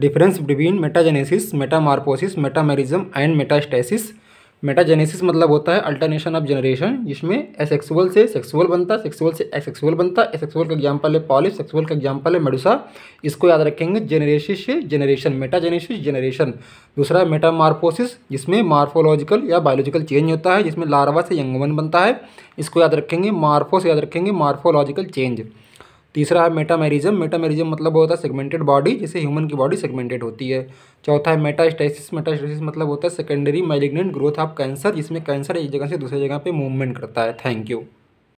difference between metagenesis metamorphosis metamerism and metastasis metagenesis मतलब होता है अल्टरनेशन ऑफ जनरेशन जिसमें एसेक्सुअल से सेक्सुअल बनता है सेक्सुअल से एसेक्सुअल बनता है एसेक्सुअल का एग्जाम्पल है पॉलिस सेक्सुअल का एग्जाम्पल है मेडुसा इसको याद रखेंगे जेनेरेसिस से जेनरेशन मेटाजेनेसिस जनरेशन दूसरा मेटामार्फोसिस जिसमें मार्फोलॉजिकल या बायोलॉजिकल चेंज होता है जिसमें लार्वा से यंगवन बनता है इसको याद रखेंगे मार्फोस याद रखेंगे मार्फोलॉजिकल चेंज तीसरा है मेटामेरिज्म मेटामेरिज्म मतलब होता है सेगमेंटेड बॉडी जैसे ह्यूमन की बॉडी सेगमेंटेड होती है चौथा है मेटास्टेसिस मेटास्टेसिस मतलब होता है secondary malignant growth of cancer जिसमें कैंसर एक जगह से दूसरी जगह पे मूवमेंट करता है थैंक यू